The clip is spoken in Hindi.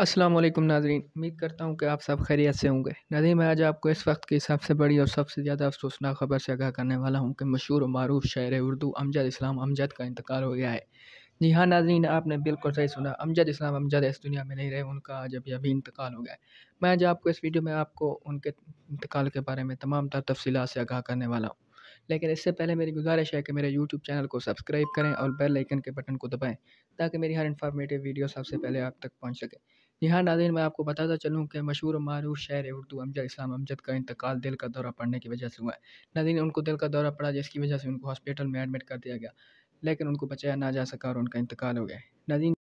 अस्सलाम वालेकुम नाजरीन उम्मीद करता हूँ कि आप सब खैरियत से होंगे नाजरीन मैं आज आपको इस वक्त की सबसे बड़ी और सबसे ज़्यादा अफसोसनाक खबर से आगाह करने वाला हूँ कि मशहूर मरूफ शायर उर्दू अमजद इस्लाम अमजद का इंतकाल हो गया है जी हाँ नाजरीन आपने बिल्कुल सही सुना अमजद इस्लाम अमजद इस दुनिया में नहीं रहे उनका आज अभी अभी इंतकाल हो गया है मैं आज आपको इस वीडियो में आपको उनके इंतकाल के बारे में तमाम तर तफसीत से आगाह करने वाला हूँ लेकिन इससे पहले मेरी गुजारिश है कि मेरे यूट्यूब चैनल को सब्सक्राइब करें और बेल आइकन के बटन को दबाएं ताकि मेरी हर इन्फॉर्मेटिव वीडियो सबसे पहले आप तक पहुंच सके यहाँ हाँ मैं आपको बताता चलूँ कि मशहूर मारूफ शहर उर्दू अमजद इस्लाम अमजद का इंतकाल दिल का दौरा पड़ने की वजह से हुआ है नादिन उनको दिल का दौरा पड़ा जिसकी वजह से उनको हॉस्पिटल में एडमिट कर दिया गया लेकिन उनको बचाया ना जा सका और उनका इंतकाल हो गया नादिन